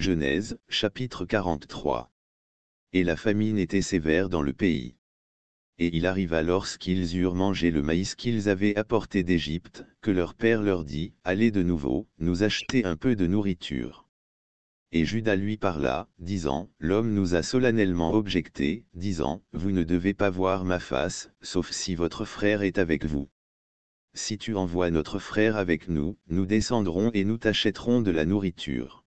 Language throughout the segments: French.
Genèse, chapitre 43. Et la famine était sévère dans le pays. Et il arriva lorsqu'ils eurent mangé le maïs qu'ils avaient apporté d'Égypte, que leur père leur dit, Allez de nouveau, nous acheter un peu de nourriture. Et Judas lui parla, disant, L'homme nous a solennellement objecté, disant, Vous ne devez pas voir ma face, sauf si votre frère est avec vous. Si tu envoies notre frère avec nous, nous descendrons et nous t'achèterons de la nourriture.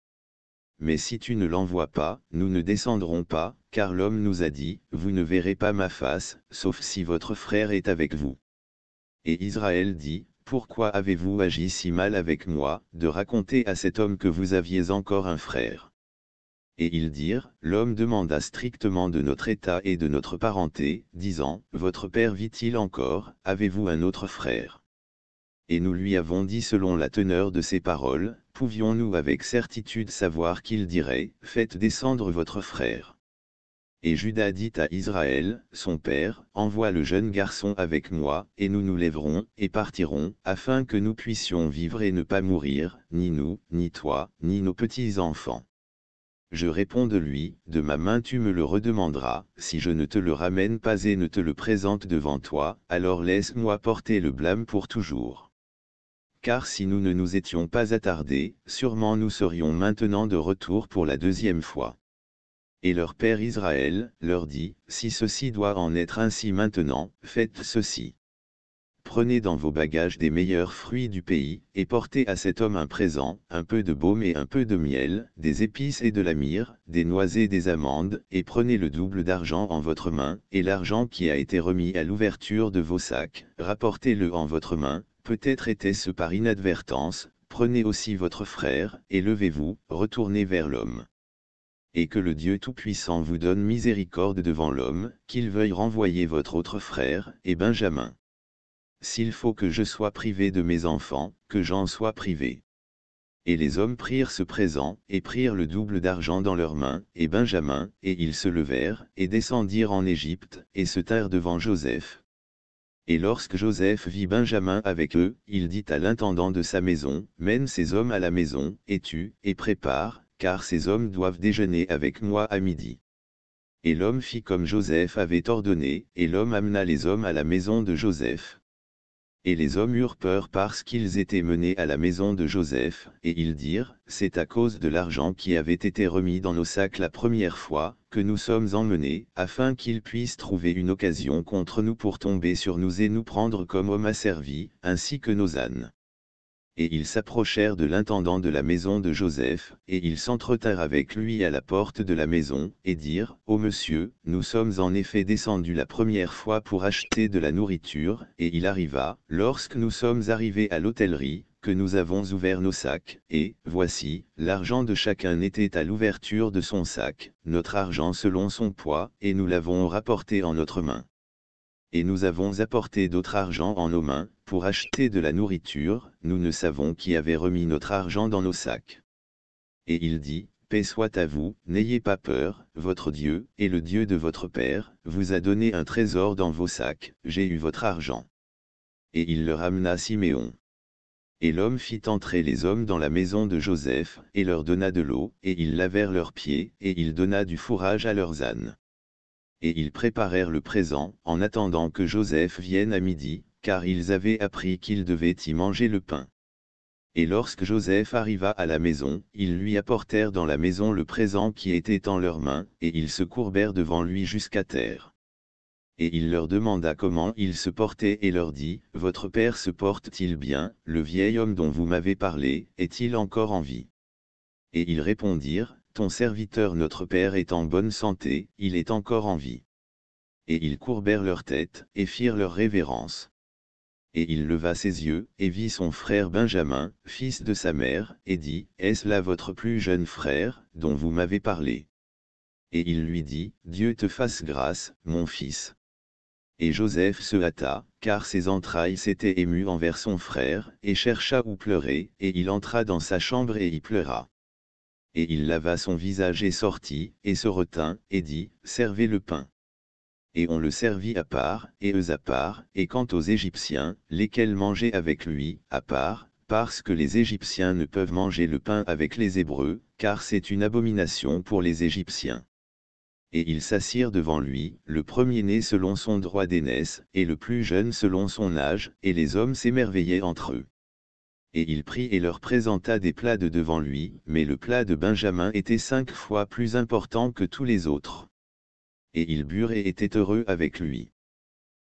Mais si tu ne l'envoies pas, nous ne descendrons pas, car l'homme nous a dit, Vous ne verrez pas ma face, sauf si votre frère est avec vous. Et Israël dit, Pourquoi avez-vous agi si mal avec moi, de raconter à cet homme que vous aviez encore un frère Et ils dirent, L'homme demanda strictement de notre état et de notre parenté, disant, Votre père vit-il encore, avez-vous un autre frère et nous lui avons dit selon la teneur de ses paroles, pouvions-nous avec certitude savoir qu'il dirait, faites descendre votre frère. Et Judas dit à Israël, son père, envoie le jeune garçon avec moi, et nous nous lèverons, et partirons, afin que nous puissions vivre et ne pas mourir, ni nous, ni toi, ni nos petits-enfants. Je réponds de lui, de ma main tu me le redemanderas, si je ne te le ramène pas et ne te le présente devant toi, alors laisse-moi porter le blâme pour toujours car si nous ne nous étions pas attardés, sûrement nous serions maintenant de retour pour la deuxième fois. Et leur père Israël leur dit, Si ceci doit en être ainsi maintenant, faites ceci. Prenez dans vos bagages des meilleurs fruits du pays, et portez à cet homme un présent, un peu de baume et un peu de miel, des épices et de la myrrhe, des noisées et des amandes, et prenez le double d'argent en votre main, et l'argent qui a été remis à l'ouverture de vos sacs, rapportez-le en votre main, Peut-être était-ce par inadvertance, prenez aussi votre frère, et levez-vous, retournez vers l'homme. Et que le Dieu Tout-Puissant vous donne miséricorde devant l'homme, qu'il veuille renvoyer votre autre frère, et Benjamin. S'il faut que je sois privé de mes enfants, que j'en sois privé. Et les hommes prirent ce présent, et prirent le double d'argent dans leurs mains, et Benjamin, et ils se levèrent, et descendirent en Égypte, et se tinrent devant Joseph, et lorsque Joseph vit Benjamin avec eux, il dit à l'intendant de sa maison, Mène ces hommes à la maison, et tue, et prépare, car ces hommes doivent déjeuner avec moi à midi. Et l'homme fit comme Joseph avait ordonné, et l'homme amena les hommes à la maison de Joseph, et les hommes eurent peur parce qu'ils étaient menés à la maison de Joseph, et ils dirent, c'est à cause de l'argent qui avait été remis dans nos sacs la première fois, que nous sommes emmenés, afin qu'ils puissent trouver une occasion contre nous pour tomber sur nous et nous prendre comme hommes asservis, ainsi que nos ânes et ils s'approchèrent de l'intendant de la maison de Joseph, et ils s'entretinrent avec lui à la porte de la maison, et dirent, Ô monsieur, nous sommes en effet descendus la première fois pour acheter de la nourriture, et il arriva, lorsque nous sommes arrivés à l'hôtellerie, que nous avons ouvert nos sacs, et, voici, l'argent de chacun était à l'ouverture de son sac, notre argent selon son poids, et nous l'avons rapporté en notre main et nous avons apporté d'autres argent en nos mains, pour acheter de la nourriture, nous ne savons qui avait remis notre argent dans nos sacs. Et il dit, Paix soit à vous, n'ayez pas peur, votre Dieu, et le Dieu de votre Père, vous a donné un trésor dans vos sacs, j'ai eu votre argent. Et il leur amena Siméon. Et l'homme fit entrer les hommes dans la maison de Joseph, et leur donna de l'eau, et ils lavèrent leurs pieds, et il donna du fourrage à leurs ânes et ils préparèrent le présent, en attendant que Joseph vienne à midi, car ils avaient appris qu'il devait y manger le pain. Et lorsque Joseph arriva à la maison, ils lui apportèrent dans la maison le présent qui était en leurs mains, et ils se courbèrent devant lui jusqu'à terre. Et il leur demanda comment ils se portaient et leur dit, Votre père se porte-t-il bien, le vieil homme dont vous m'avez parlé, est-il encore en vie Et ils répondirent, ton serviteur notre Père est en bonne santé, il est encore en vie. Et ils courbèrent leur tête, et firent leur révérence. Et il leva ses yeux, et vit son frère Benjamin, fils de sa mère, et dit, Est-ce là votre plus jeune frère, dont vous m'avez parlé Et il lui dit, Dieu te fasse grâce, mon fils. Et Joseph se hâta, car ses entrailles s'étaient émues envers son frère, et chercha où pleurer, et il entra dans sa chambre et y pleura et il lava son visage et sortit, et se retint, et dit, Servez le pain. Et on le servit à part, et eux à part, et quant aux Égyptiens, lesquels mangeaient avec lui, à part, parce que les Égyptiens ne peuvent manger le pain avec les Hébreux, car c'est une abomination pour les Égyptiens. Et ils s'assirent devant lui, le premier-né selon son droit d'aînesse, et le plus jeune selon son âge, et les hommes s'émerveillaient entre eux et il prit et leur présenta des plats de devant lui, mais le plat de Benjamin était cinq fois plus important que tous les autres. Et ils burent et étaient heureux avec lui.